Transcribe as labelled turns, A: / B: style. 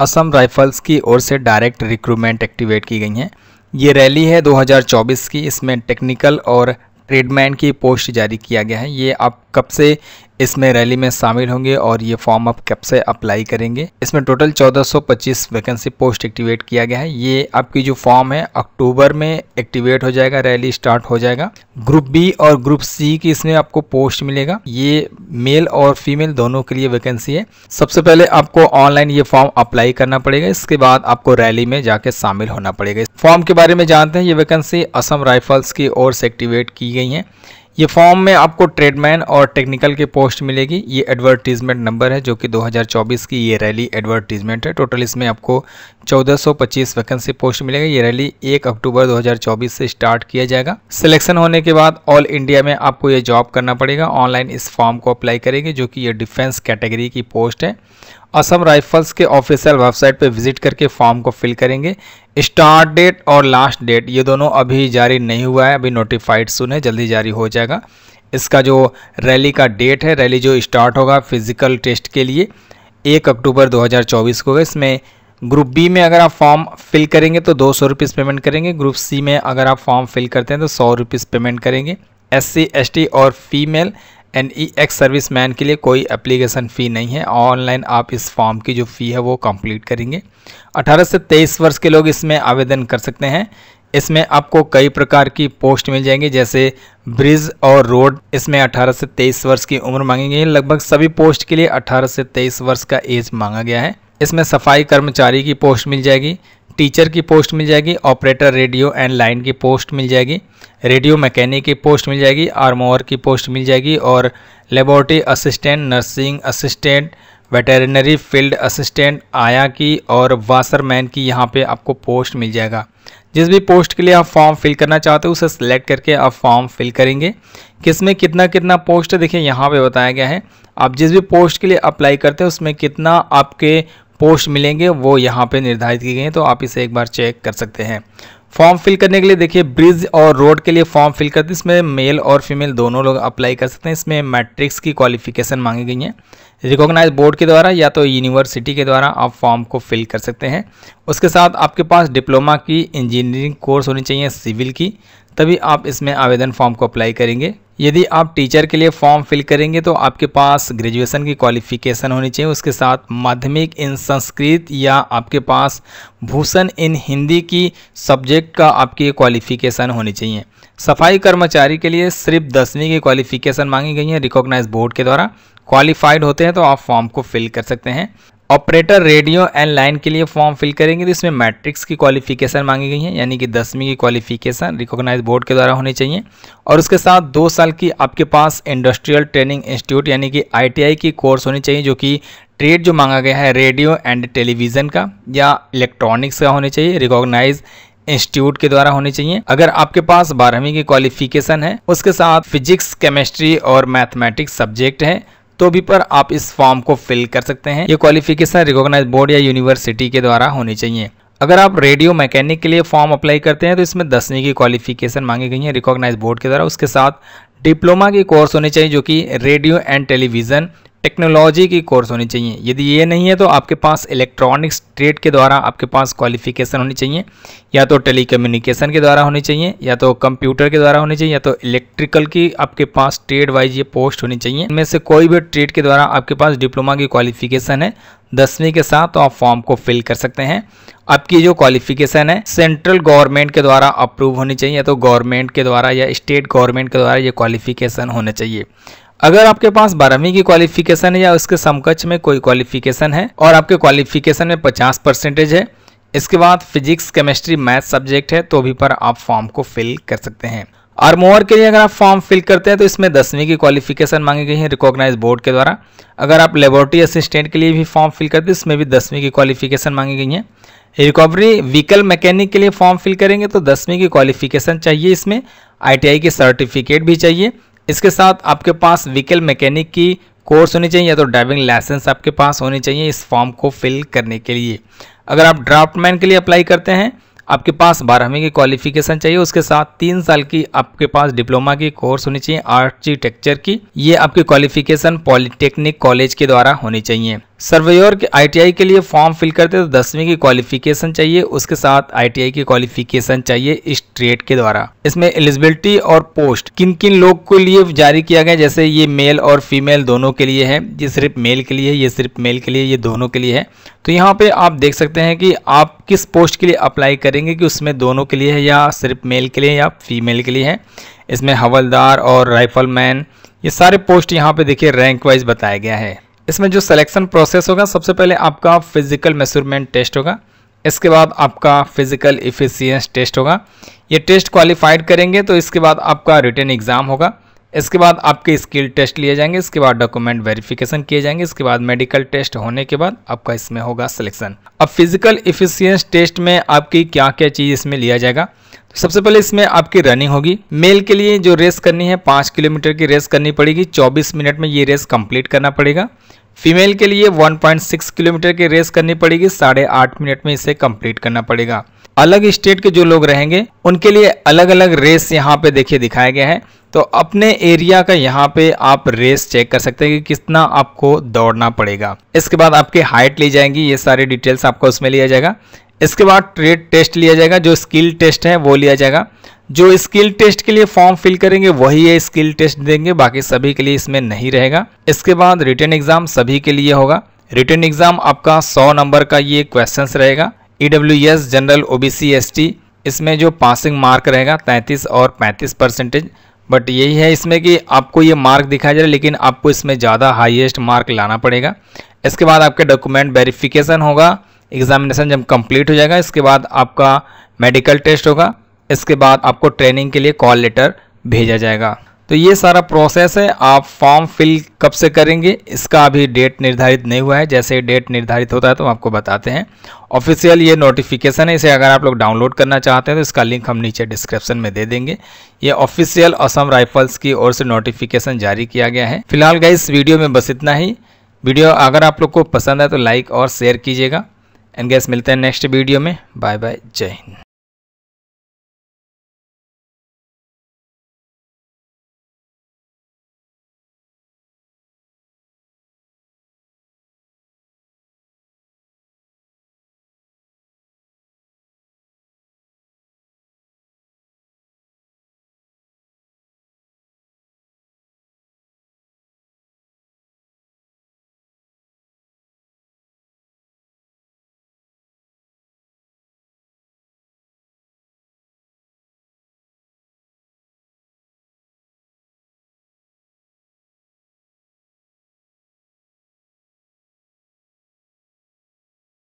A: Assam rifles की ओर से direct recruitment activate की गई हैं ये रैली है 2024 की इसमें टेक्निकल और ट्रेडमैन की पोस्ट जारी किया गया है ये आप कब से इसमें रैली में शामिल होंगे और ये फॉर्म आप कब से अप्लाई करेंगे इसमें टोटल 1425 वैकेंसी पोस्ट एक्टिवेट किया गया है ये आपकी जो फॉर्म है अक्टूबर में एक्टिवेट हो जाएगा रैली स्टार्ट हो जाएगा ग्रुप बी और ग्रुप सी की इसमें आपको पोस्ट मिलेगा ये मेल और फीमेल दोनों के लिए वैकेंसी है सबसे पहले आपको ऑनलाइन ये फॉर्म अप्लाई करना पड़ेगा इसके बाद आपको रैली में जाके शामिल होना पड़ेगा फॉर्म के बारे में जानते हैं ये वैकेंसी असम राइफल्स की ओर से एक्टिवेट की गई है ये फॉर्म में आपको ट्रेडमैन और टेक्निकल की पोस्ट मिलेगी ये एडवर्टीजमेंट नंबर है जो कि 2024 की ये रैली एडवर्टीजमेंट है टोटल इसमें आपको 1425 वैकेंसी पोस्ट मिलेगी ये रैली 1 अक्टूबर 2024 से स्टार्ट किया जाएगा सिलेक्शन होने के बाद ऑल इंडिया में आपको ये जॉब करना पड़ेगा ऑनलाइन इस फॉर्म को अप्लाई करेंगे जो कि ये डिफेंस कैटेगरी की पोस्ट है असम राइफल्स के ऑफिशियल वेबसाइट पर विजिट करके फॉर्म को फिल करेंगे स्टार्ट डेट और लास्ट डेट ये दोनों अभी जारी नहीं हुआ है अभी नोटिफाइड सुन है जल्दी जारी हो जाएगा इसका जो रैली का डेट है रैली जो स्टार्ट होगा फिजिकल टेस्ट के लिए एक अक्टूबर 2024 को इसमें ग्रुप बी में अगर आप फॉर्म फिल करेंगे तो दो सौ रुपीज़ पेमेंट करेंगे ग्रुप सी में अगर आप फॉर्म फिल करते हैं तो सौ रुपीज़ पेमेंट करेंगे एस सी एस टी और फीमेल एन ई एक्स सर्विस मैन के लिए कोई एप्लीकेशन फ़ी नहीं है ऑनलाइन आप इस फॉर्म की जो फ़ी है वो कंप्लीट करेंगे 18 से 23 वर्ष के लोग इसमें आवेदन कर सकते हैं इसमें आपको कई प्रकार की पोस्ट मिल जाएंगी जैसे ब्रिज और रोड इसमें 18 से 23 वर्ष की उम्र मांगी गई है लगभग सभी पोस्ट के लिए 18 से 23 वर्ष का एज मांगा गया है इसमें सफाई कर्मचारी की पोस्ट मिल जाएगी टीचर की पोस्ट मिल जाएगी ऑपरेटर रेडियो एंड लाइन की पोस्ट मिल जाएगी रेडियो मैकेनिक की पोस्ट मिल जाएगी आर्मोवर की पोस्ट मिल जाएगी और laboratory assistant nursing assistant veterinary field assistant आया की और वासरमैन की यहाँ पे आपको पोस्ट मिल जाएगा जिस भी पोस्ट के लिए आप फॉर्म फिल करना चाहते हो उसे सिलेक्ट करके आप फॉर्म फिल करेंगे किसमें कितना कितना पोस्ट देखिए यहाँ पे बताया गया है आप जिस भी पोस्ट के लिए अप्लाई करते हैं उसमें कितना आपके पोस्ट मिलेंगे वो यहाँ पे निर्धारित की गई हैं तो आप इसे एक बार चेक कर सकते हैं फॉर्म फिल करने के लिए देखिए ब्रिज और रोड के लिए फॉर्म फिल करते इसमें मेल और फीमेल दोनों लोग अप्लाई कर सकते हैं इसमें मैट्रिक्स की क्वालिफिकेशन मांगी गई हैं रिकॉग्नाइज बोर्ड के द्वारा या तो यूनिवर्सिटी के द्वारा आप फॉर्म को फिल कर सकते हैं उसके साथ आपके पास डिप्लोमा की इंजीनियरिंग कोर्स होनी चाहिए सिविल की तभी आप इसमें आवेदन फॉर्म को अप्लाई करेंगे यदि आप टीचर के लिए फॉर्म फिल करेंगे तो आपके पास ग्रेजुएशन की क्वालिफिकेशन होनी चाहिए उसके साथ माध्यमिक इन संस्कृत या आपके पास भूषण इन हिंदी की सब्जेक्ट का आपकी क्वालिफिकेशन होनी चाहिए सफाई कर्मचारी के लिए सिर्फ दसवीं की क्वालिफिकेशन मांगी गई है रिकॉग्नाइज बोर्ड के द्वारा क्वालिफाइड होते हैं तो आप फॉर्म को फिल कर सकते हैं ऑपरेटर रेडियो एंड लाइन के लिए फॉर्म फिल करेंगे तो इसमें मैट्रिक्स की क्वालिफिकेशन मांगी गई है यानी कि दसवीं की क्वालिफिकेशन रिकॉग्नाइज बोर्ड के द्वारा होनी चाहिए और उसके साथ दो साल की आपके पास इंडस्ट्रियल ट्रेनिंग इंस्टीट्यूट यानी कि आईटीआई की कोर्स होनी चाहिए जो कि ट्रेड जो मांगा गया है रेडियो एंड टेलीविज़न का या इलेक्ट्रॉनिक्स का होने चाहिए रिकॉग्नाइज इंस्टीट्यूट के द्वारा होनी चाहिए अगर आपके पास बारहवीं की क्वालिफिकेशन है उसके साथ फिजिक्स केमिस्ट्री और मैथमेटिक्स सब्जेक्ट है तो भी पर आप इस फॉर्म को फिल कर सकते हैं ये क्वालिफिकेशन रिकॉग्नाइज बोर्ड या यूनिवर्सिटी के द्वारा होनी चाहिए अगर आप रेडियो मैकेनिक के लिए फॉर्म अप्लाई करते हैं तो इसमें दसवीं की क्वालिफिकेशन मांगी गई है रिकॉग्नाइज बोर्ड के द्वारा उसके साथ डिप्लोमा के कोर्स होने चाहिए जो कि रेडियो एंड टेलीविज़न टेक्नोलॉजी की कोर्स होनी चाहिए यदि ये नहीं है तो आपके पास इलेक्ट्रॉनिक्स ट्रेड के द्वारा आपके पास क्वालिफिकेशन होनी चाहिए या तो टेलीकम्युनिकेशन के द्वारा होनी चाहिए या तो कंप्यूटर के द्वारा होनी चाहिए या तो इलेक्ट्रिकल की आपके पास ट्रेड वाइज ये पोस्ट होनी चाहिए इनमें से कोई भी ट्रेड के द्वारा आपके पास डिप्लोमा की क्वालिफिकेशन है दसवीं के साथ तो आप फॉर्म को फिल कर सकते हैं आपकी जो क्वालिफिकेशन है सेंट्रल गवर्नमेंट के द्वारा अप्रूव होनी चाहिए या तो गवर्नमेंट के द्वारा या स्टेट गवर्नमेंट के द्वारा ये क्वालिफिकेशन होना चाहिए अगर आपके पास बारहवीं की क्वालिफिकेशन है या उसके समकक्ष में कोई क्वालिफिकेशन है और आपके क्वालिफिकेशन में पचास परसेंटेज है इसके बाद फिजिक्स केमिस्ट्री मैथ सब्जेक्ट है तो भी पर आप फॉर्म को फिल कर सकते हैं और मोर के लिए अगर आप फॉर्म फिल करते हैं तो इसमें दसवीं की क्वालिफिकेशन मांगी गई है रिकॉग्नाइज बोर्ड के द्वारा अगर आप लेबोरेटरी असिस्टेंट के लिए भी फॉर्म फिल करते हैं इसमें भी दसवीं की क्वालिफिकेशन मांगी गई है रिकवरी व्हीकल मैकेनिक के लिए फॉर्म फिल करेंगे तो दसवीं की क्वालिफिकेशन चाहिए इसमें आईटीआई की सर्टिफिकेट भी चाहिए इसके साथ आपके पास व्हीकल मैकेनिक की कोर्स होनी चाहिए या तो ड्राइविंग लाइसेंस आपके पास होनी चाहिए इस फॉर्म को फिल करने के लिए अगर आप ड्राफ्टमैन के लिए अप्लाई करते हैं आपके पास बारहवीं की क्वालिफिकेशन चाहिए उसके साथ तीन साल की आपके पास डिप्लोमा की कोर्स होनी चाहिए आर्किटेक्चर की ये आपकी क्वालिफिकेशन पॉलिटेक्निक कॉलेज के द्वारा होनी चाहिए सर्वेयर के आईटीआई के लिए फॉर्म फिल करते हैं तो दसवीं की क्वालिफिकेशन चाहिए उसके साथ आईटीआई की क्वालिफिकेशन चाहिए इस ट्रेड के द्वारा इसमें एलिजिबिलिटी और पोस्ट किन किन लोग के लिए जारी किया गया जैसे ये मेल और फीमेल दोनों के लिए है ये सिर्फ मेल के लिए है ये सिर्फ मेल के लिए ये दोनों के लिए है तो यहाँ पे आप देख सकते हैं कि आप किस पोस्ट के लिए अप्लाई करेंगे कि उसमें दोनों के लिए है या सिर्फ मेल के लिए या फीमेल के लिए है इसमें हवलदार और राइफलमैन ये सारे पोस्ट यहाँ पे देखिए रैंक वाइज बताया गया है इसमें जो सिलेक्शन प्रोसेस होगा सबसे पहले आपका फिजिकल मेजरमेंट टेस्ट होगा इसके बाद आपका फिजिकल इफिशियंस टेस्ट होगा ये टेस्ट क्वालिफाइड करेंगे तो इसके बाद आपका रिटर्न एग्ज़ाम होगा इसके बाद आपके स्किल टेस्ट लिए जाएंगे इसके बाद डॉक्यूमेंट वेरिफिकेशन किए जाएंगे इसके बाद मेडिकल टेस्ट होने के बाद आपका इसमें होगा सिलेक्शन अब फिजिकल इफिशियंस टेस्ट में आपकी क्या क्या चीज़ इसमें लिया जाएगा तो सबसे पहले इसमें आपकी रनिंग होगी मेल के लिए जो रेस करनी है पाँच किलोमीटर की रेस करनी पड़ेगी चौबीस मिनट में ये रेस कंप्लीट करना पड़ेगा फीमेल के लिए 1.6 किलोमीटर की रेस करनी पड़ेगी साढ़े आठ मिनट में इसे कंप्लीट करना पड़ेगा अलग स्टेट के जो लोग रहेंगे उनके लिए अलग अलग रेस यहाँ पे देखिए दिखाया गया है तो अपने एरिया का यहाँ पे आप रेस चेक कर सकते हैं कि कितना आपको दौड़ना पड़ेगा इसके बाद आपकी हाइट ली जाएंगी ये सारी डिटेल्स आपको उसमें लिया जाएगा इसके बाद ट्रेड टेस्ट लिया जाएगा जो स्किल टेस्ट है वो लिया जाएगा जो स्किल टेस्ट के लिए फॉर्म फिल करेंगे वही ये स्किल टेस्ट देंगे बाकी सभी के लिए इसमें नहीं रहेगा इसके बाद रिटर्न एग्जाम सभी के लिए होगा रिटर्न एग्जाम आपका 100 नंबर का ये क्वेश्चंस रहेगा EW S general OBC ST इसमें जो पासिंग मार्क रहेगा 33 और 35 परसेंटेज बट यही है इसमें कि आपको ये मार्क दिखाया जा रहा है लेकिन आपको इसमें ज़्यादा हाइएस्ट मार्क लाना पड़ेगा इसके बाद आपके डॉक्यूमेंट वेरिफिकेशन होगा एग्जामिनेशन जब कम्प्लीट हो जाएगा इसके बाद आपका मेडिकल टेस्ट होगा इसके बाद आपको ट्रेनिंग के लिए कॉल लेटर भेजा जाएगा तो ये सारा प्रोसेस है आप फॉर्म फिल कब से करेंगे इसका अभी डेट निर्धारित नहीं हुआ है जैसे ही डेट निर्धारित होता है तो हम आपको बताते हैं ऑफिशियल ये नोटिफिकेशन है इसे अगर आप लोग डाउनलोड करना चाहते हैं तो इसका लिंक हम नीचे डिस्क्रिप्शन में दे देंगे ये ऑफिशियल असम राइफल्स की ओर से नोटिफिकेशन जारी किया गया है फिलहाल का इस वीडियो में बस इतना ही वीडियो अगर आप लोग को पसंद है तो लाइक और शेयर कीजिएगा एंड गैस मिलते हैं नेक्स्ट वीडियो में बाय बाय जय हिंद